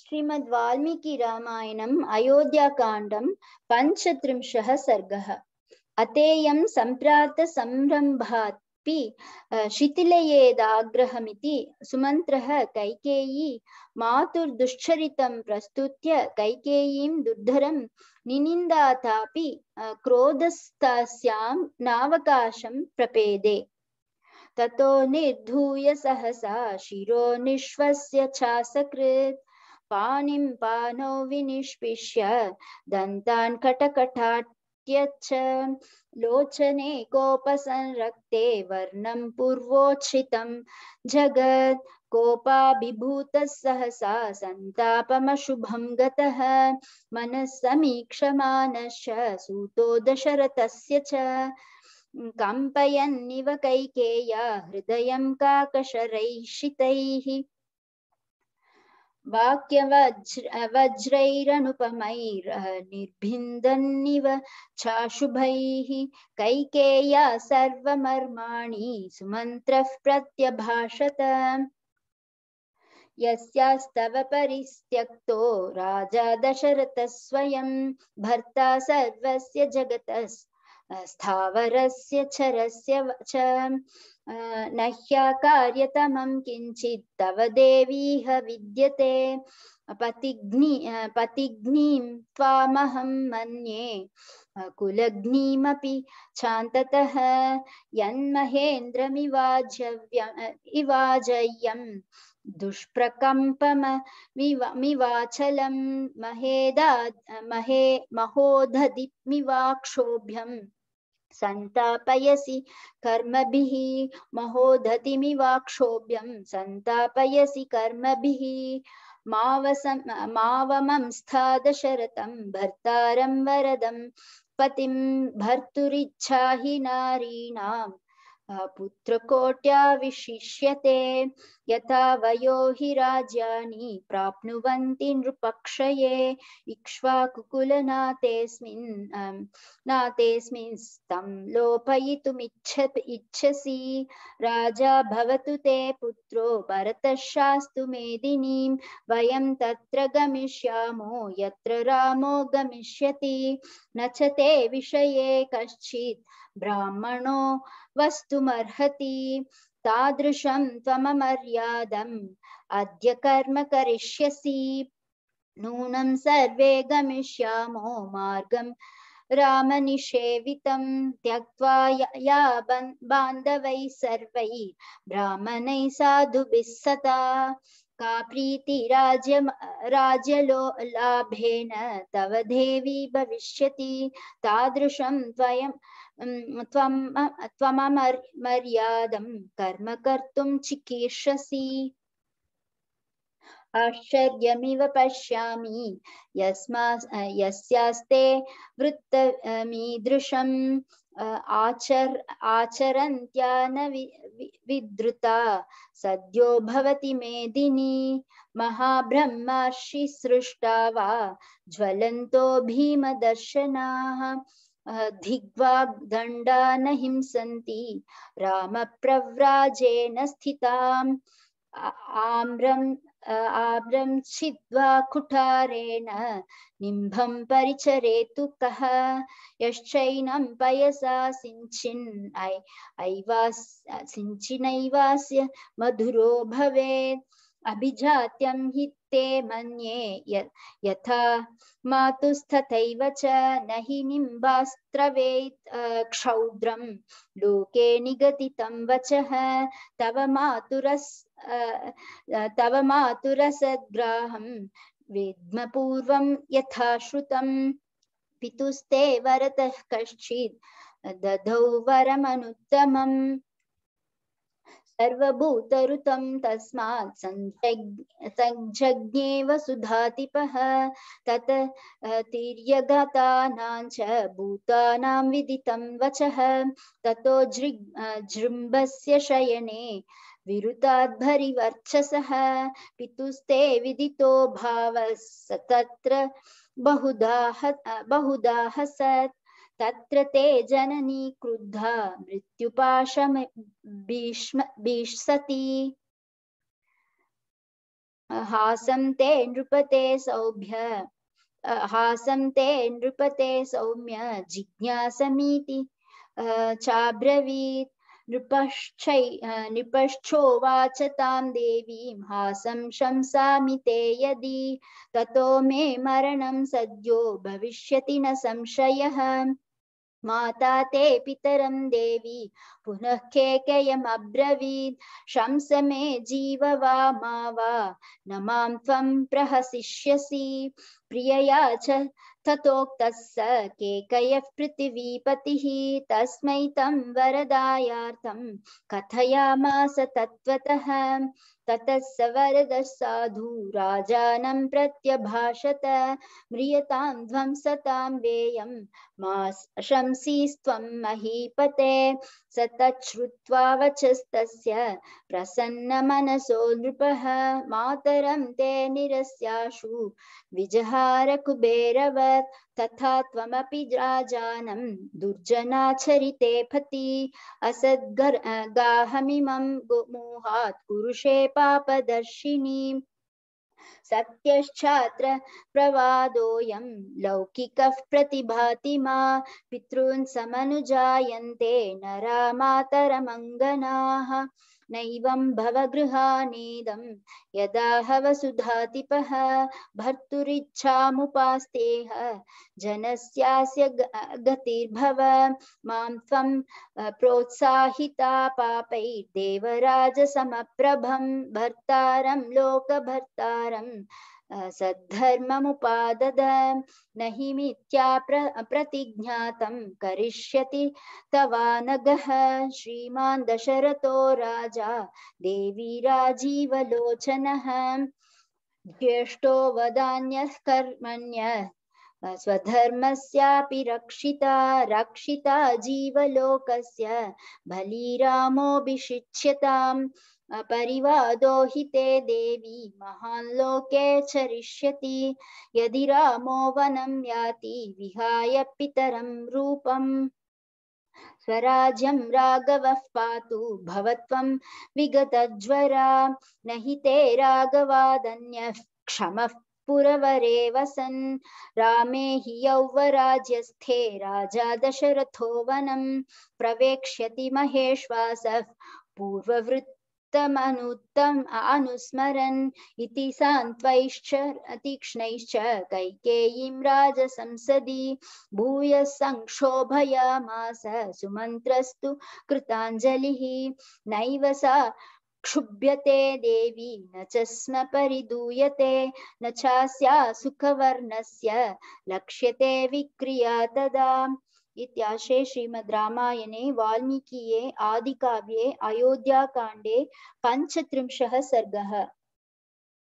श्रीमद् वाल्मीकि रामायणम् अयोध्याकाण्डं पञ्चत्रिंशः सर्गः अतेयं सम्प्रातसम्रम्भात्पि शिथिलयेदाग्रहमिति सुमन्त्रः कैकेयी मातुर्दुश्चरितं प्रस्तुत्य कैकेयीं दुर्धरं निनिन्दातापि क्रोधस्तस्यां नावकाशं प्रपेदे ततो निर्धूय सहसा शिरो निश्वस्य चासकृत् पानी पानो विनिष्पिष्य दन्तान् कटकटाट्यच्च लोचने कोप कोपसंरक्ते वर्णं पूर्वोच्छितं जगत् कोपाभिभूतः सहसा संतापम शुभम गतः मन समीक्षमानश्च सूतो दशरथस्य च कंपयन्निव कैकेय्या हृदयं काकशरैषितैः शितैः वाक्यवज्र वज्रैरनुपमैरः निर्भिन्दन्निव चाशुभैः कैकेया सर्वमर्माणि सुमन्त्रः प्रत्यभाषत यस्यास्तव परिस्त्यक्तो राजा दशरथ स्वयं भर्ता सर्वस्य जगतस् स्थावरस्य चरस्य च नह्याकार्यतमं किञ्चित् तव देवीह विद्यते पतिग्नि पतिग्निं त्वामहं मन्ये कुलग्निमपि शान्ततः यन्महेन्द्रमिवाजव्यम् इवाजय्यं दुष्प्रकम्पम मिवाचलं महेदा महे महोदधिमिवाक्षोभ्यम् सन्तापयसि कर्मभिः महोधतिमिवाक्षोभ्यं सन्तापयसि कर्मभिः मावसं मावमं स्थादशरथं भर्तारं वरदं पतिं भर्तुरिच्छा नारीणाम् पुत्रकोट्या विशिष्यते यथा वयो हि राज्यानि प्राप्नुवन्ति नृपक्षये नातेऽस्मिन् स्तं लोपयितुमिच्छ इच्छसि राजा भवतु ते पुत्रो भरतशास्तु मेदिनीं वयं तत्र गमिष्यामो यत्र रामो गमिष्यति न च ते विषये कश्चित् ब्राह्मणो वस्तुमर्हति तादृशं त्वममर्यादम् अद्य कर्म करिष्यसि नूनं सर्वे गमिष्यामो मार्गं रामनिषेवितं त्यक्त्वा या बान्धवैः सर्वैः ब्राह्मणैः साधुभिः सता का प्रीति राज्य राज्य लो लाभेन तव देवी भविष्यति तादृशं त्वयं त्वं कर्म कर्तुं चिकीर्षसि आश्चर्यमिव पश्यामि यस्मा यस्यास्ते वृत्तमीदृशं आचर आचरन्त्या न वि, सद्यो भवति मेदिनी महाब्रह्मर्षि सृष्टा वा ज्वलन्तो भीमदर्शनाः धिग्वा दण्डा न हिंसन्ति रामप्रव्राजेन स्थिताम् आम्रम् आब्रं छिद्वा कुठारेण निम्भं परिचरेतु कः यश्चैनं पयसा सिञ्चिन् ऐ सिञ्चिनैवास्य मधुरो भवेत् अभिजात्यं हि ते मन्ये यथा मातुस्तथैव च न हि निम्बास्त्रवेत् क्षौद्रं लोके निगदितं वचः तव मातुरस् तव मातुरसद्ग्राहं विद्म पूर्वं यथा श्रुतं पितुस्ते वरतः कश्चित् दधौ वरमनुत्तमम् सर्वभूतरुतं तस्मात् सञ्जज्ञेव सुधातिपः तत् तिर्यगतानां च भूतानां विदितं वचः ततो जृग् शयने विरुताद्भरिवर्चसः पितुस्ते विदितो भावः स तत्र बहुधा बहुधा तत्र ते जननी क्रुद्धा मृत्युपाशम भीष्म भीष्सति हासं ते नृपते सौभ्य हासं ते नृपते सौम्य जिज्ञासमीति चाब्रवीत् नृपश्चै नृपश्चोवाच तां देवीं हासं शंसामि ते यदि ततो मे मरणं सद्यो भविष्यति न संशयः माता ते पितरं देवी पुनः केकयमब्रवीत् शंस मे जीव वा मा वा न मां त्वं प्रहसिष्यसि प्रियया च ततोक्तः स केकयः पृथिवीपतिः तस्मै तं वरदायार्थं कथयामास तत्त्वतः तत स वरद साधु राजानं प्रत्यभाषत म्रियतां ध्वंसतां वेयं महीपते स तच्छ्रुत्वा वचस्तस्य प्रसन्नमनसो नृपः मातरं ते निरस्याशु विजहारकुबेरवत् तथा त्वमपि राजानं दुर्जनाचरिते फति असद्गर गाहमिमं गोमोहात् कुरुषे पापदर्शिनीम् सत्यश्चात्र प्रवादोऽयं लौकिकः प्रतिभाति मा पितॄन् समनुजायन्ते नरा मातरमङ्गनाः नैवं भवगृहानेदं यदा हवसुधातिपः भर्तुरिच्छामुपास्तेह जनस्यास्य गतिर्भव मां त्वं प्रोत्साहिता पापैर्देवराजसमप्रभं भर्तारं लोकभर्तारं सद्धर्म मुद हि मिथ्या प्र प्रतिज्ञातं करिष्यति तवानगः श्रीमा दशरथो राजा देवी राजीवलोचन ज्येष्ठो वदान्य कर्मण्य स्वधर्म रक्षिता रक्षिता जीवलोकस्य बलिरामोऽभिषिच्यताम् अपरिवादो हि ते देवी महान् लोके चरिष्यति यदि रामो वनं याति विहाय पितरं रूपम् स्वराज्यं राघवः पातु भवत्वं विगतज्वरा न हि ते राघवादन्यः क्षमः पुरवरे वसन् रामे हि यौवराज्यस्थे राजा दशरथो वनं प्रवेक्ष्यति महेश्वासः पूर्ववृत् उत्तम अनुत्तम अनुस्मरन् इति सान्त्वैश्च तीक्ष्णैश्च कैकेयीं राजसंसदि भूय सङ्क्षोभयामास सुमन्त्रस्तु कृताञ्जलिः नैव सा क्षुभ्यते देवी न च स्म परिदूयते न चास्या सुखवर्णस्य लक्ष्यते विक्रिया तदा इत्याशे रामायणे वाल्मीकिये आदिकाव्ये अयोध्याकाण्डे पञ्चत्रिंशः सर्गः